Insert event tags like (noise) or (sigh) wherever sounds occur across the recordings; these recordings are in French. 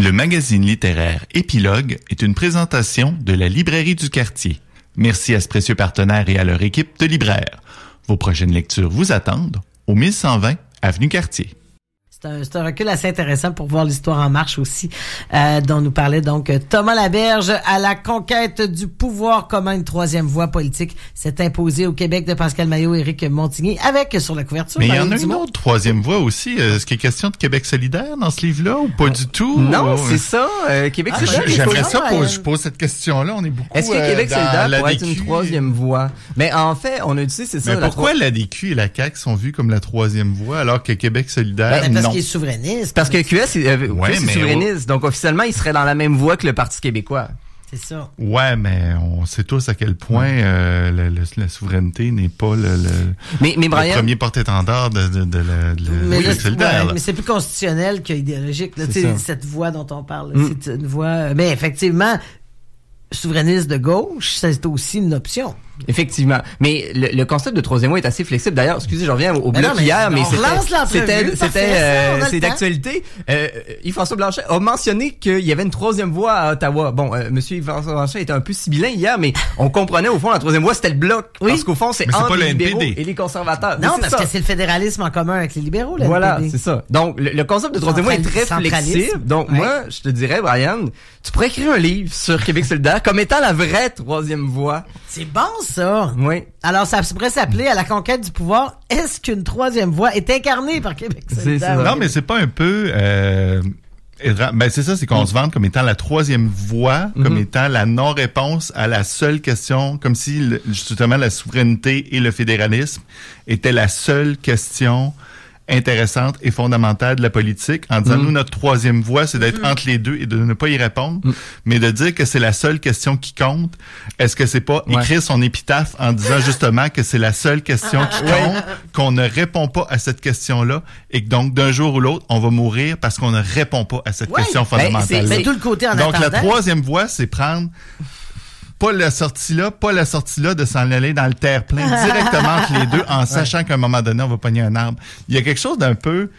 Le magazine littéraire Épilogue est une présentation de la librairie du quartier. Merci à ce précieux partenaire et à leur équipe de libraires. Vos prochaines lectures vous attendent au 1120 Avenue Quartier. C'est un, un, recul assez intéressant pour voir l'histoire en marche aussi, euh, dont nous parlait donc euh, Thomas Laberge à la conquête du pouvoir, comment une troisième voie politique s'est imposée au Québec de Pascal Maillot et Éric Montigny, avec sur la couverture. Mais il y en a une autre troisième voie aussi. Euh, est-ce qu'il est question de Québec solidaire dans ce livre-là ou pas du tout? Non, c'est ça. Euh, Québec ah, ben, solidaire. J'aimerais ça, je pose cette question-là. On est beaucoup Est-ce que Québec solidaire pourrait être une troisième voie? Mais en fait, on a dit, c'est ça. Mais la pourquoi et la CAQ sont vues comme la troisième voie alors que Québec solidaire... Ben, est souverainiste. Parce que QS, euh, est souverainiste. Donc, officiellement, il serait dans la même voie que le Parti québécois. C'est ça. Ouais, mais on sait tous à quel point euh, la souveraineté n'est pas le, premier porte-étendard de, la. Ben, mais c'est plus constitutionnel qu'idéologique. Cette voie dont on parle, mm. c'est une voie... Euh, mais ben, effectivement, souverainiste de gauche, c'est aussi une option. Effectivement. Mais le, concept de troisième mois est assez flexible. D'ailleurs, excusez, je reviens au, bloc hier, mais c'était, c'était, euh, c'est d'actualité. Euh, Yves-François Blanchet a mentionné qu'il y avait une troisième voie à Ottawa. Bon, euh, Monsieur Yves-François Blanchet était un peu sibyllin hier, mais on comprenait au fond la troisième voie, c'était le bloc. Oui. Parce qu'au fond, c'est entre les libéraux et les conservateurs. Non, parce que c'est le fédéralisme en commun avec les libéraux. voilà, c'est ça. Donc, le, concept de troisième voie est très flexible. Donc, moi, je te dirais, Brian, tu pourrais écrire un livre sur Québec solidaire comme étant la vraie troisième voie. C'est bon, ça. Oui. Alors, ça pourrait s'appeler à la conquête du pouvoir. Est-ce qu'une troisième voie est incarnée par Québec Non, mais c'est pas un peu... Euh, ben c'est ça, c'est qu'on mm. se vante comme étant la troisième voie, mm-hmm. comme étant la non-réponse à la seule question, comme si justement la souveraineté et le fédéralisme étaient la seule question intéressante et fondamentale de la politique en disant, mm. nous, notre troisième voie, c'est d'être mm. entre les deux et de ne pas y répondre, mm. mais de dire que c'est la seule question qui compte. Est-ce que c'est pas écrire son épitaphe en disant justement que c'est la seule question qui ah. compte, qu'on ne répond pas à cette question-là et que donc d'un jour ou l'autre, on va mourir parce qu'on ne répond pas à cette question ben, fondamentale. Donc la troisième voie, c'est prendre pas la sortie là, pas la sortie là, de s'en aller dans le terre-plein, (laughs) directement entre les deux, en sachant qu'à un moment donné, on va pogner un arbre. Il y a quelque chose d'un peu...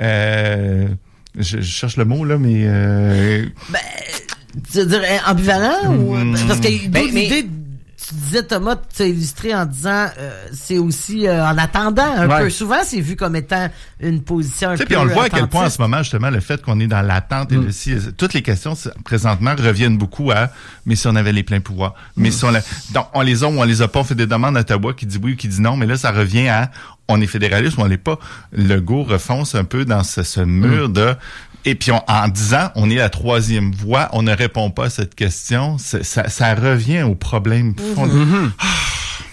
Euh, je, cherche le mot, là, mais... Euh, ben, tu veux dire ambivalent? Ou, hmm. parce que... Ben, disais, Thomas, tu as illustré en disant, euh, c'est aussi euh, en attendant un peu. Souvent, c'est vu comme étant une position un peu. Puis on le voit à quel point en ce moment, justement, le fait qu'on est dans l'attente le mm. toutes les questions présentement reviennent beaucoup à mais si on avait les pleins pouvoirs, mais si on, on les a ou on les a pas, on fait des demandes à Ottawa qui dit oui ou qui dit non, mais là, ça revient à on est fédéraliste ou on l'est pas. Le goût refonce un peu dans ce, mur mm. de et puis en disant, on est la troisième voix, on ne répond pas à cette question. Ça, revient au problème. fondamental mm-hmm. ah.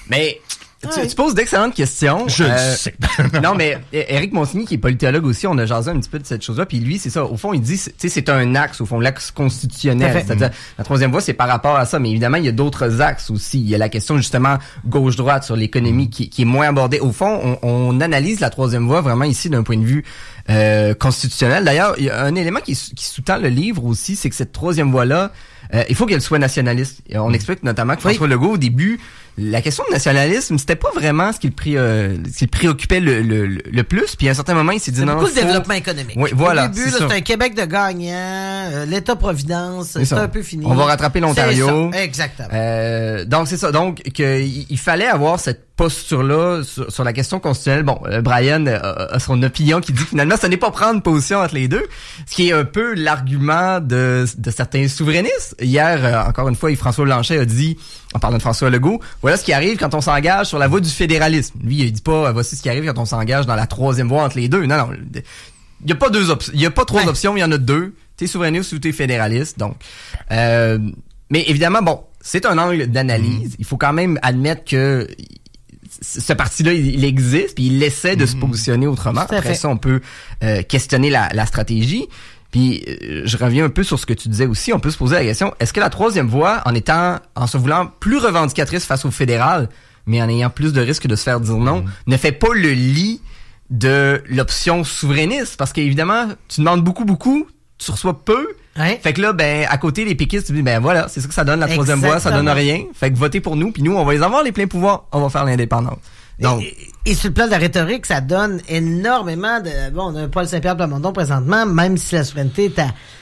Mais tu, tu, poses d'excellentes questions. Je euh, sais. (laughs) non, mais Eric Monsigny, qui est politologue aussi, on a jasé un petit peu de cette chose-là. Puis lui, c'est ça. Au fond, il dit, tu sais, c'est un axe, au fond, l'axe constitutionnel. C'est-à-dire, la troisième voie, c'est par rapport à ça. Mais évidemment, il y a d'autres axes aussi. Il y a la question, justement, gauche-droite sur l'économie qui, qui, est moins abordée. Au fond, on, analyse la troisième voie vraiment ici d'un point de vue euh, constitutionnel. D'ailleurs, il y a un élément qui, qui sous-tend le livre aussi, c'est que cette troisième voie-là, euh, il faut qu'elle soit nationaliste. On explique notamment que François Legault, au début, la question de nationalisme, c'était pas vraiment ce qui le, euh, préoccupait le, plus. Puis à un certain moment, il s'est dit non. c'est développement économique. Oui, voilà. Au début, c'était un Québec de gagnants, euh, l'État-providence, c'est un peu fini. On va rattraper l'Ontario. Exactement. Euh, donc c'est ça. Donc qu'il il fallait avoir cette posture-là sur, sur, la question constitutionnelle. Bon, euh, Brian euh, a, son opinion qui dit finalement, ce n'est pas prendre position entre les deux, ce qui est un peu l'argument de, de, certains souverainistes. Hier, euh, encore une fois, François Blanchet a dit, en parlant de François Legault, voilà ce qui arrive quand on s'engage sur la voie du fédéralisme. Lui, il dit pas, voici ce qui arrive quand on s'engage dans la troisième voie entre les deux. Non, non, il n'y a pas deux il y a pas trois options, il y en a deux. T'es souverainiste ou t'es fédéraliste, donc. mais évidemment, bon, c'est un angle d'analyse. Il faut quand même admettre que ce parti-là, il existe, puis il essaie de se mhm. positionner autrement. Après ça, on peut euh, questionner la, stratégie. Puis euh, je reviens un peu sur ce que tu disais aussi, on peut se poser la question, est-ce que la troisième voie, en étant, en se voulant plus revendicatrice face au fédéral, mais en ayant plus de risques de se faire dire non, mhm. ne fait pas le lit de l'option souverainiste? Parce qu'évidemment, tu demandes beaucoup, beaucoup, tu reçois peu, fait que là, ben, à côté, les péquistes, tu dis, ben voilà, c'est ça que ça donne, la troisième voie, ça donne rien. Fait que votez pour nous, puis nous, on va les avoir, les pleins pouvoirs, on va faire l'indépendance. Donc, et, et, sur le plan de la rhétorique, ça donne énormément de... Bon, on a Paul Saint-Pierre Plamondon présentement, même si la souveraineté est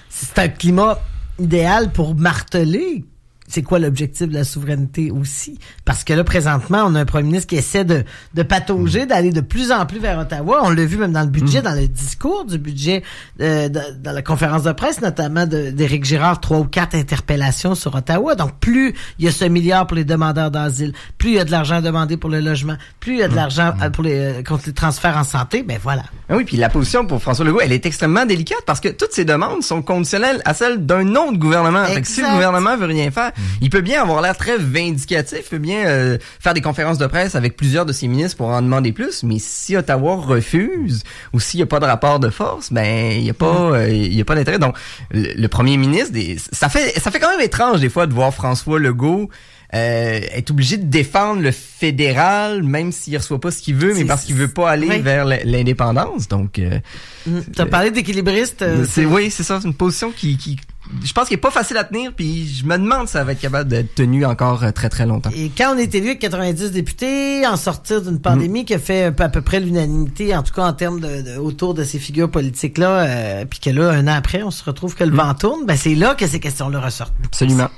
C'est un climat idéal pour marteler c'est quoi l'objectif de la souveraineté aussi? Parce que là, présentement, on a un premier ministre qui essaie de, de patauger, mm. d'aller de plus en plus vers Ottawa. On l'a vu même dans le budget, mm. dans le discours du budget, euh, dans la conférence de presse, notamment d'Éric Girard, trois ou quatre interpellations sur Ottawa. Donc, plus il y a ce milliard pour les demandeurs d'asile, plus il y a de l'argent à demandé pour le logement, plus il y a de mm. l'argent euh, pour les, euh, contre les transferts en santé, ben voilà. Ah oui, puis la position pour François Legault, elle est extrêmement délicate parce que toutes ces demandes sont conditionnelles à celles d'un autre gouvernement. si le gouvernement veut rien faire, il peut bien avoir l'air très vindicatif, il peut bien euh, faire des conférences de presse avec plusieurs de ses ministres pour en demander plus, mais si Ottawa refuse ou s'il n'y a pas de rapport de force, ben il n'y a pas mm. euh, il y a pas d'intérêt. Donc le, premier ministre, ça fait ça fait quand même étrange des fois de voir François Legault euh, être obligé de défendre le fédéral, même s'il ne reçoit pas ce qu'il veut, mais parce qu'il veut pas aller vers l'indépendance. Donc, mm. as parlé d'équilibriste. c'est oui, c'est ça, c'est une position qui je pense qu'il est pas facile à tenir, puis je me demande si ça va être capable d'être tenu encore euh, très très longtemps. Et quand on est élu avec 90 députés, en sortir d'une pandémie mm. qui a fait à peu près l'unanimité, en tout cas en termes de, autour de ces figures politiques là, euh, puis que là un an après on se retrouve que le mm. vent tourne, ben c'est là que ces questions-là ressortent. Absolument.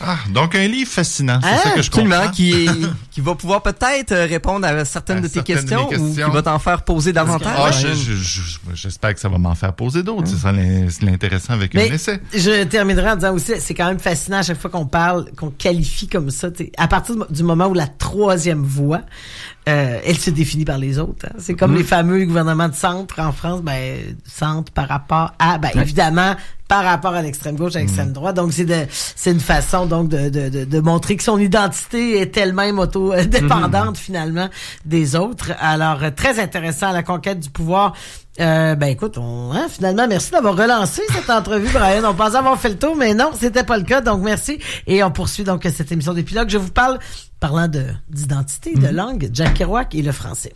Ah, donc un livre fascinant, c'est ça ah, que je comprends. Qui, (laughs) qui va pouvoir peut-être euh, répondre à certaines de tes questions, ou qui va t'en faire poser davantage. Ah, j'espère que ça va m'en faire poser d'autres. Hein. C'est l'intéressant avec un essai. Je terminerai en disant aussi, c'est quand même fascinant à chaque fois qu'on parle, qu'on qualifie comme ça. À partir du moment où la troisième voie, euh, elle se définit par les autres. Hein. C'est comme mmh. les fameux gouvernements de centre en France, ben, centre par rapport à, ben, évidemment, par rapport à l'extrême gauche, à mm. l'extrême droite. Donc c'est c'est une façon donc de, de, de, montrer que son identité est elle-même autodépendante euh, mm. finalement des autres. Alors euh, très intéressant la conquête du pouvoir. Euh, ben écoute, hein, finalement, merci d'avoir relancé cette entrevue, Brian. On pensait avoir fait le tour, mais non, c'était pas le cas. Donc merci et on poursuit donc cette émission d'épilogue. Je vous parle parlant de d'identité, de mm. langue, Jack Kerouac et le français.